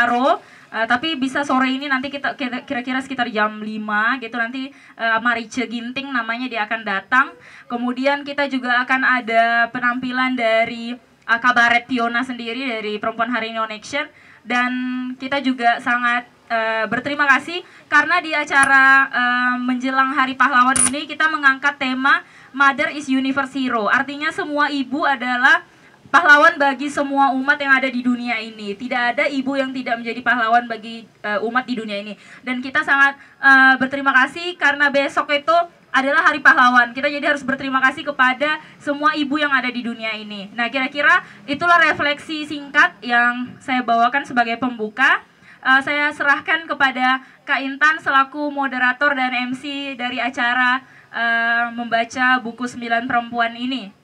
Karo Uh, tapi bisa sore ini nanti kita kira-kira sekitar jam 5 gitu nanti uh, eh, Marice Ginting namanya dia akan datang. Kemudian kita juga akan ada penampilan dari uh, Kabaret Fiona sendiri dari Perempuan Hari Ini On Action dan kita juga sangat uh, berterima kasih karena di acara uh, menjelang Hari Pahlawan ini kita mengangkat tema Mother is Universe Hero. Artinya semua ibu adalah pahlawan bagi semua umat yang ada di dunia ini. Tidak ada ibu yang tidak menjadi pahlawan bagi uh, umat di dunia ini. Dan kita sangat uh, berterima kasih karena besok itu adalah hari pahlawan. Kita jadi harus berterima kasih kepada semua ibu yang ada di dunia ini. Nah, kira-kira itulah refleksi singkat yang saya bawakan sebagai pembuka. Uh, saya serahkan kepada Kak Intan selaku moderator dan MC dari acara uh, membaca buku sembilan perempuan ini.